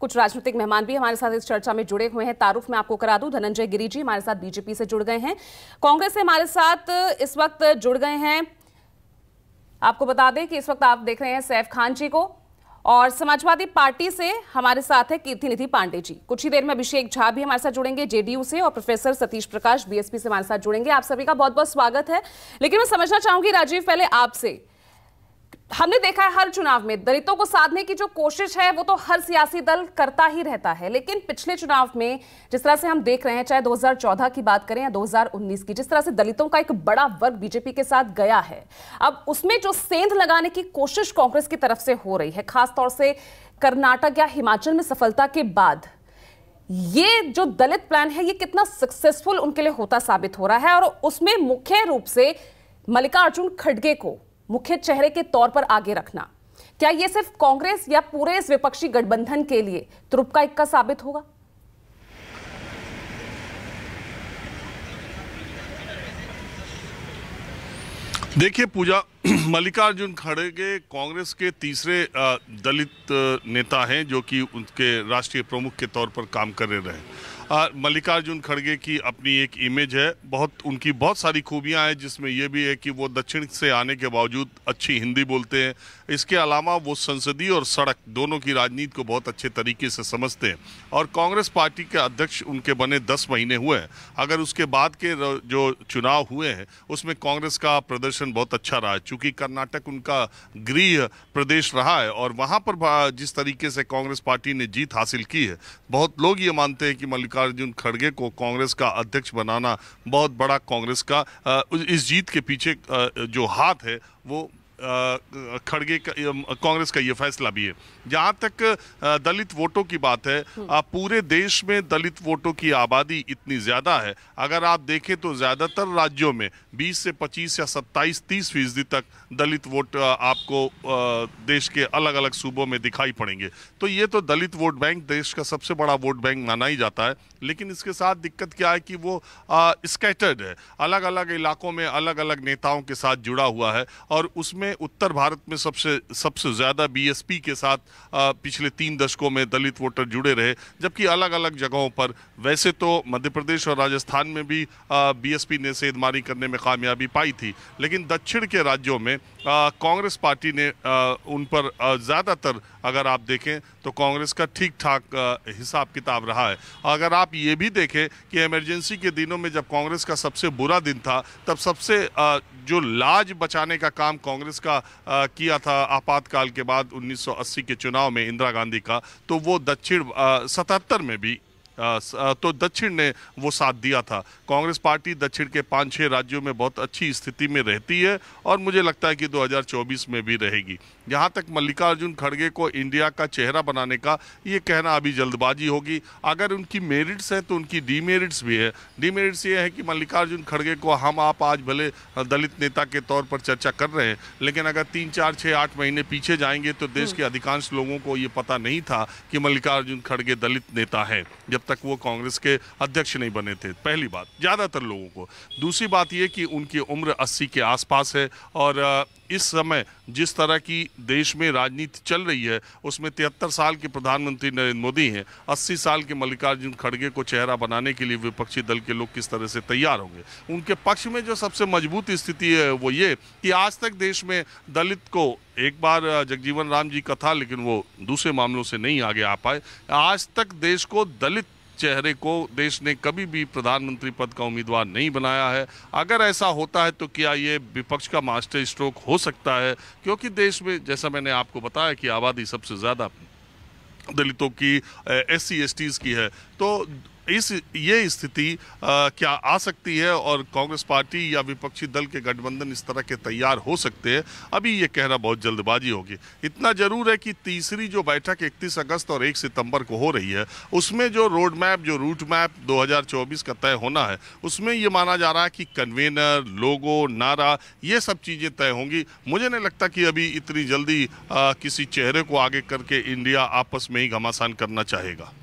कुछ राजनीतिक मेहमान भी हमारे साथ इस चर्चा में जुड़े हुए हैं तारुफ में आपको करा दूं धनंजय गिरी जी हमारे साथ बीजेपी से जुड़ गए हैं कांग्रेस से हमारे साथ इस वक्त जुड़ गए हैं आपको बता दें कि इस वक्त आप देख रहे हैं सैफ खान जी को और समाजवादी पार्टी से हमारे साथ है कीर्ति निधि पांडे जी कुछ ही देर में अभिषेक झा भी हमारे साथ जुड़ेंगे जेडीयू से और प्रोफेसर सतीश प्रकाश बीएसपी से हमारे साथ जुड़ेंगे आप सभी का बहुत बहुत स्वागत है लेकिन मैं समझना चाहूंगी राजीव पहले आपसे हमने देखा है हर चुनाव में दलितों को साधने की जो कोशिश है वो तो हर सियासी दल करता ही रहता है लेकिन पिछले चुनाव में जिस तरह से हम देख रहे हैं चाहे 2014 की बात करें या 2019 की जिस तरह से दलितों का एक बड़ा वर्ग बीजेपी के साथ गया है अब उसमें जो सेंध लगाने की कोशिश कांग्रेस की तरफ से हो रही है खासतौर से कर्नाटक या हिमाचल में सफलता के बाद ये जो दलित प्लान है ये कितना सक्सेसफुल उनके लिए होता साबित हो रहा है और उसमें मुख्य रूप से मल्लिकार्जुन खड़गे को मुख्य चेहरे के तौर पर आगे रखना क्या यह सिर्फ कांग्रेस या पूरे इस विपक्षी गठबंधन के लिए त्रुपका का इक्का साबित होगा देखिए पूजा मल्लिकार्जुन खड़गे कांग्रेस के तीसरे दलित नेता हैं जो कि उनके राष्ट्रीय प्रमुख के तौर पर काम कर रहे हैं मल्लिकार्जुन खड़गे की अपनी एक इमेज है बहुत उनकी बहुत सारी खूबियां हैं जिसमें यह भी है कि वो दक्षिण से आने के बावजूद अच्छी हिंदी बोलते हैं इसके अलावा वो संसदीय और सड़क दोनों की राजनीति को बहुत अच्छे तरीके से समझते हैं और कांग्रेस पार्टी के अध्यक्ष उनके बने दस महीने हुए हैं अगर उसके बाद के जो चुनाव हुए हैं उसमें कांग्रेस का प्रदर्शन बहुत अच्छा रहा है चूँकि कर्नाटक उनका गृह प्रदेश रहा है और वहाँ पर जिस तरीके से कांग्रेस पार्टी ने जीत हासिल की है बहुत लोग ये मानते हैं कि मल्लिक मल्लिकार्जुन खड़गे को कांग्रेस का अध्यक्ष बनाना बहुत बड़ा कांग्रेस का इस जीत के पीछे जो हाथ है वो खड़गे कांग्रेस का ये फैसला भी है जहाँ तक दलित वोटों की बात है हम्म। पूरे देश में दलित वोटों की आबादी इतनी ज़्यादा है अगर आप देखें तो ज़्यादातर राज्यों में 20 से 25 या 27 30 फीसदी तक दलित वोट आपको देश के अलग अलग सूबों में दिखाई पड़ेंगे तो ये तो दलित वोट बैंक देश का सबसे बड़ा वोट बैंक माना ही जाता है लेकिन इसके साथ दिक्कत क्या है कि वो स्कैटर्ड है अलग अलग इलाकों में अलग अलग नेताओं के साथ जुड़ा हुआ है और उसमें में उत्तर भारत में सबसे सबसे ज़्यादा बीएसपी के साथ आ, पिछले तीन दशकों में दलित वोटर जुड़े रहे जबकि अलग अलग जगहों पर वैसे तो मध्य प्रदेश और राजस्थान में भी बीएसपी ने सेधमारी करने में कामयाबी पाई थी लेकिन दक्षिण के राज्यों में कांग्रेस पार्टी ने आ, उन पर ज़्यादातर अगर आप देखें तो कांग्रेस का ठीक ठाक हिसाब किताब रहा है अगर आप ये भी देखें कि इमरजेंसी के दिनों में जब कांग्रेस का सबसे बुरा दिन था तब सबसे आ, जो लाज बचाने का काम कांग्रेस कांग्रेस का आ, किया था आपातकाल के बाद 1980 के चुनाव में इंदिरा गांधी का तो वो दक्षिण सतहत्तर में भी तो दक्षिण ने वो साथ दिया था कांग्रेस पार्टी दक्षिण के पाँच छः राज्यों में बहुत अच्छी स्थिति में रहती है और मुझे लगता है कि 2024 में भी रहेगी यहाँ तक मल्लिकार्जुन खड़गे को इंडिया का चेहरा बनाने का ये कहना अभी जल्दबाजी होगी अगर उनकी मेरिट्स हैं तो उनकी डीमेरिट्स भी है डीमेरिट्स ये है कि मल्लिकार्जुन खड़गे को हम आप आज भले दलित नेता के तौर पर चर्चा कर रहे हैं लेकिन अगर तीन चार छः आठ महीने पीछे जाएंगे तो देश हम्म। के अधिकांश लोगों को ये पता नहीं था कि मल्लिकार्जुन खड़गे दलित नेता है जब तक वो कांग्रेस के अध्यक्ष नहीं बने थे पहली बात ज़्यादातर लोगों को दूसरी बात ये कि उनकी उम्र अस्सी के आसपास है और इस समय जिस तरह की देश में राजनीति चल रही है उसमें तिहत्तर साल के प्रधानमंत्री नरेंद्र मोदी हैं अस्सी साल के मल्लिकार्जुन खड़गे को चेहरा बनाने के लिए विपक्षी दल के लोग किस तरह से तैयार होंगे उनके पक्ष में जो सबसे मजबूत स्थिति है वो ये कि आज तक देश में दलित को एक बार जगजीवन राम जी का था लेकिन वो दूसरे मामलों से नहीं आगे आ पाए आज तक देश को दलित चेहरे को देश ने कभी भी प्रधानमंत्री पद का उम्मीदवार नहीं बनाया है अगर ऐसा होता है तो क्या ये विपक्ष का मास्टर स्ट्रोक हो सकता है क्योंकि देश में जैसा मैंने आपको बताया कि आबादी सबसे ज़्यादा दलितों की एस सी की है तो इस ये स्थिति क्या आ सकती है और कांग्रेस पार्टी या विपक्षी दल के गठबंधन इस तरह के तैयार हो सकते हैं अभी ये कहना बहुत जल्दबाजी होगी इतना जरूर है कि तीसरी जो बैठक 31 अगस्त और 1 सितंबर को हो रही है उसमें जो रोड मैप जो रूट मैप 2024 का तय होना है उसमें ये माना जा रहा है कि कन्वेनर लोगो नारा ये सब चीज़ें तय होंगी मुझे नहीं लगता कि अभी इतनी जल्दी किसी चेहरे को आगे करके इंडिया आपस में ही घमासान करना चाहेगा